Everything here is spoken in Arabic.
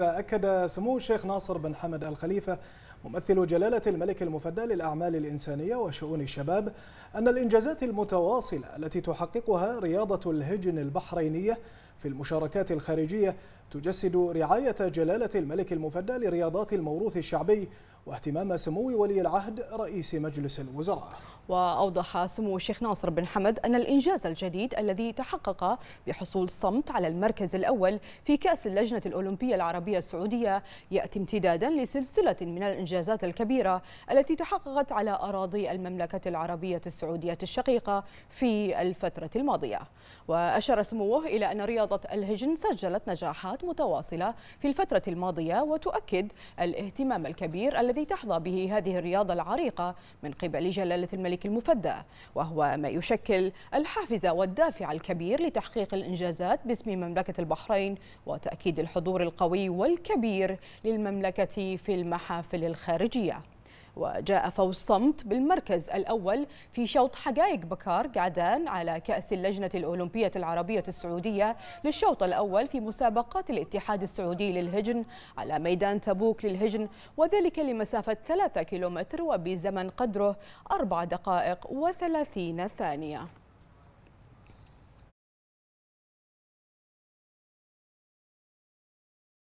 أكد سمو الشيخ ناصر بن حمد الخليفة ممثل جلالة الملك المفدى للأعمال الإنسانية وشؤون الشباب أن الإنجازات المتواصلة التي تحققها رياضة الهجن البحرينية في المشاركات الخارجية تجسد رعاية جلالة الملك المفدى لرياضات الموروث الشعبي واهتمام سمو ولي العهد رئيس مجلس الوزراء وأوضح سمو الشيخ ناصر بن حمد أن الإنجاز الجديد الذي تحقق بحصول صمت على المركز الأول في كأس اللجنة الأولمبية العربية السعودية يأتي امتدادا لسلسلة من الإنجازات الكبيرة التي تحققت على أراضي المملكة العربية السعودية الشقيقة في الفترة الماضية وأشار سموه إلى أن رياض رياضة الهجن سجلت نجاحات متواصلة في الفترة الماضية وتؤكد الاهتمام الكبير الذي تحظى به هذه الرياضة العريقة من قبل جلالة الملك المفدى وهو ما يشكل الحافز والدافع الكبير لتحقيق الإنجازات باسم مملكة البحرين وتأكيد الحضور القوي والكبير للمملكة في المحافل الخارجية وجاء فوز صمت بالمركز الأول في شوط حقائق بكار قعدان على كأس اللجنة الأولمبية العربية السعودية للشوط الأول في مسابقات الاتحاد السعودي للهجن على ميدان تبوك للهجن وذلك لمسافة 3 كيلومتر وبزمن قدره 4 دقائق و30 ثانية